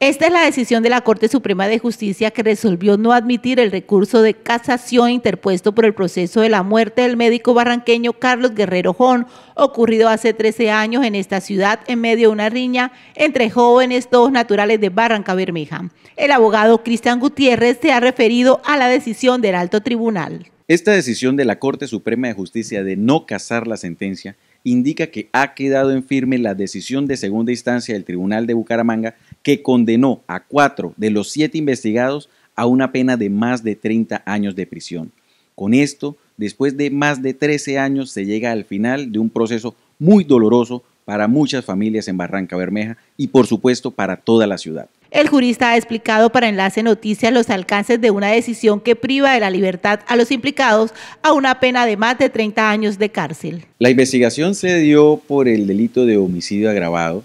Esta es la decisión de la Corte Suprema de Justicia que resolvió no admitir el recurso de casación interpuesto por el proceso de la muerte del médico barranqueño Carlos Guerrero Jón, ocurrido hace 13 años en esta ciudad en medio de una riña entre jóvenes todos naturales de Barranca Bermeja. El abogado Cristian Gutiérrez se ha referido a la decisión del alto tribunal. Esta decisión de la Corte Suprema de Justicia de no casar la sentencia indica que ha quedado en firme la decisión de segunda instancia del Tribunal de Bucaramanga que condenó a cuatro de los siete investigados a una pena de más de 30 años de prisión. Con esto, después de más de 13 años, se llega al final de un proceso muy doloroso para muchas familias en Barranca Bermeja y por supuesto para toda la ciudad. El jurista ha explicado para Enlace Noticias los alcances de una decisión que priva de la libertad a los implicados a una pena de más de 30 años de cárcel. La investigación se dio por el delito de homicidio agravado,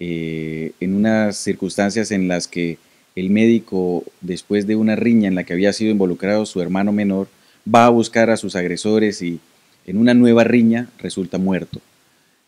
eh, en unas circunstancias en las que el médico, después de una riña en la que había sido involucrado su hermano menor, va a buscar a sus agresores y en una nueva riña resulta muerto.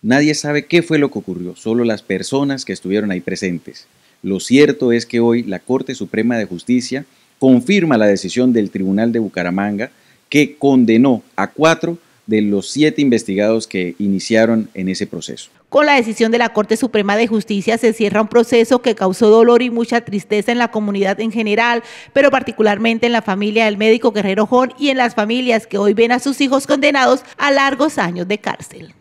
Nadie sabe qué fue lo que ocurrió, solo las personas que estuvieron ahí presentes. Lo cierto es que hoy la Corte Suprema de Justicia confirma la decisión del Tribunal de Bucaramanga que condenó a cuatro de los siete investigados que iniciaron en ese proceso. Con la decisión de la Corte Suprema de Justicia se cierra un proceso que causó dolor y mucha tristeza en la comunidad en general, pero particularmente en la familia del médico Guerrero Jón y en las familias que hoy ven a sus hijos condenados a largos años de cárcel.